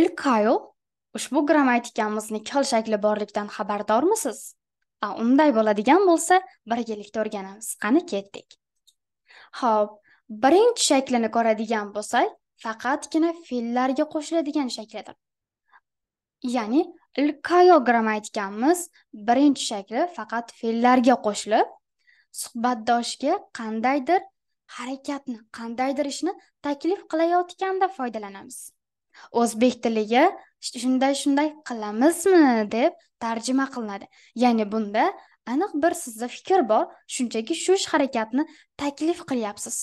ilkayu ushbu grammatikamizni kal shakli borligidan xabardormisiz a unday bo'ladigan bo'lsa birgalikda o'rganamiz qani ketdik ho'p birinchi shaklini ko'radigan bo'lsak faqatgina fe'llarga qo'shiladigan shaklidir ya'ni ilkayo grammatikamiz birinchi shakli faqat fe'llarga qo'shilib suhbatdoshga qandaydir harakatni qandaydir ishni taklif qilayotganda foydalanamiz o'zbek tiliga shunday shunday qilamizmi deb tarjima qilinadi ya'ni bunda aniq bir sizda fikr bor shunchaki shu ish harakatni taklif qilyapsiz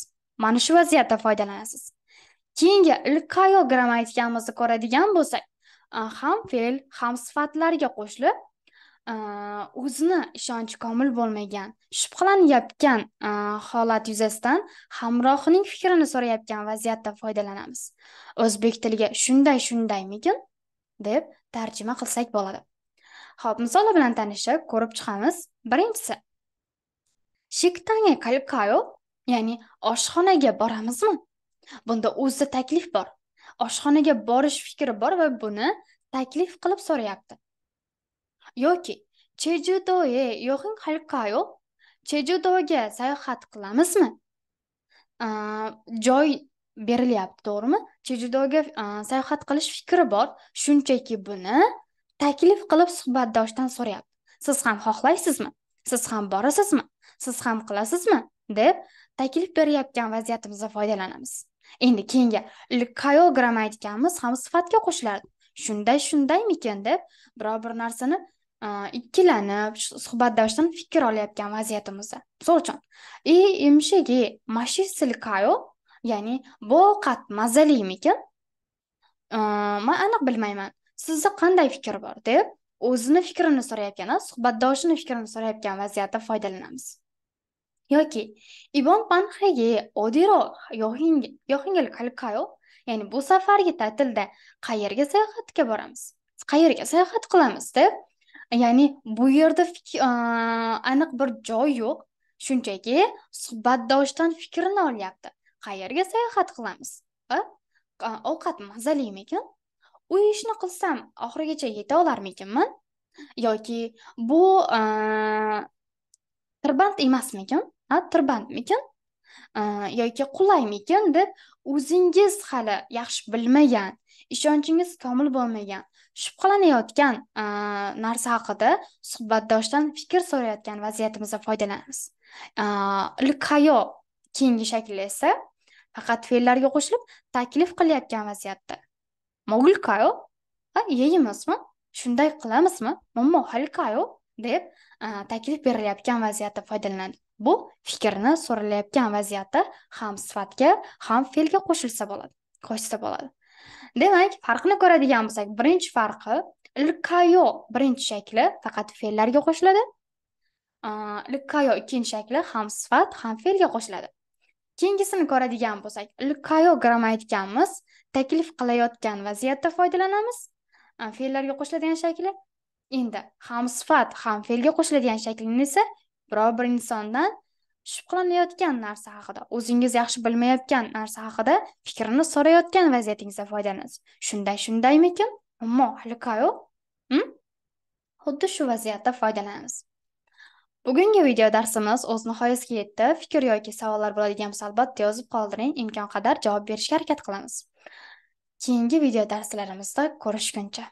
mana shu vaziyatda foydalanasiz keyingi ilkayo grammatikamizni ko'radigan bo'lsak ham fe'l ham sifatlarga qo'shilib Э, o'zini ishonchi komil bo'lmagan shubhalanayotgan e, holat yuzasidan hamrohining fikrini so'rayotgan vaziyatda foydalanamiz o'zbek tiliga shunday shundaymikin deb tarjima qilsak bo'ladi ho'p misol bilan tanishib ko'rib chiqamiz birinchisi shiktanga kalkayo ya'ni oshxonaga boramizmi bunda o'zida taklif bor oshxonaga borish fikri bor va buni taklif qilib so'rayapti yoki 제주도에 여행 갈까요? chejudoga sayohat qilamizmi? joy berilyapti, to'g'rimi? chejudoga sayohat qilish fikri bor, shunchaki buni taklif qilib suhbatdoshdan so'rayapti. Siz ham xohlaysizmi? Siz ham borasizmi? Siz ham qilasizmi? deb taklif berayotgan vaziyatimizdan foydalanamiz. Endi keyinga kayogram aytganimiz ham sifatga qo'shiladi. Shunday shundaymikin deb biror bir narsani Э, ikkilanib suhbatdoshdan fikr olayotgan vaziyatimizda misol uchun и имшеги emshagi mashissilkayo ya'ni bu qat mazalimikan э, man aniq bilmayman sizda qanday fikr bor deb o'zini fikrini so'rayotgan suhbatdoshini fikrini so'rayotgan vaziyatda foydalanamiz yoki ibon panxagi odiro yohingil kalkayo ya'ni bu safargi ta'tilda qayerga sayohatga boramiz qayerga sayohat qilamiz deb ya'ni bu yerda aniq bir joy yo'q shunchaki suhbatdoshdan fikrini olyapti qayerga sayohat qilamiz ovqat mazalimikan u ishni qilsam oxirigacha yeta olarmikanman yoki bu tirband emasmikan tirbandmikan Э, yoki qulaymikin deb o'zingiz hali yaxshi bilmagan ishonchingiz komil bo'lmagan shubhalanayotgan e, narsa haqida suhbatdoshdan fikr so'rayotgan vaziyatimizda foydalanamiz e, likayo keyingi shakli esa faqat fe'llarga qo'shilib taklif qilayotgan vaziyatda mogulkayo yeymizmi shunday qilamizmi momo halkayo deb e, taklif berilayotgan vaziyatda foydalanadi bu fikrni so'ralayotgan vaziyatda ham sifatga ham fe'lga qo'shilsa bo'ladi qo'shsa bo'ladi demak farqini ko'radigan bo'lsak birinchi farqi ilkayo birinchi shakli faqat fe'llarga qo'shiladi ilkayo ikkinchi shakli ham sifat ham fe'lga qo'shiladi keyingisini ko'radigan bo'lsak ilkayo gramma aytganmiz taklif qilayotgan vaziyatda foydalanamiz fe'llarga qo'shiladigan shakli endi ham sifat ham fe'lga qo'shiladigan shaklini esa biror bir insondan shubhalanayotgan narsa haqida o'zingiz yaxshi bilmayotgan narsa haqida fikrini so'rayotgan vaziyatingizda foydalanasiz shunday shundaymikin ammo halikayu hm? xuddi shu vaziyatda foydalanamiz bugungi video darsimiz o'z nihoyasiga yetdi fikr yoki savollar bo'ladigan bo'lsa albatta yozib qoldiring imkon qadar javob berishga harakat qilamiz keyingi video darslarimizda ko'rishguncha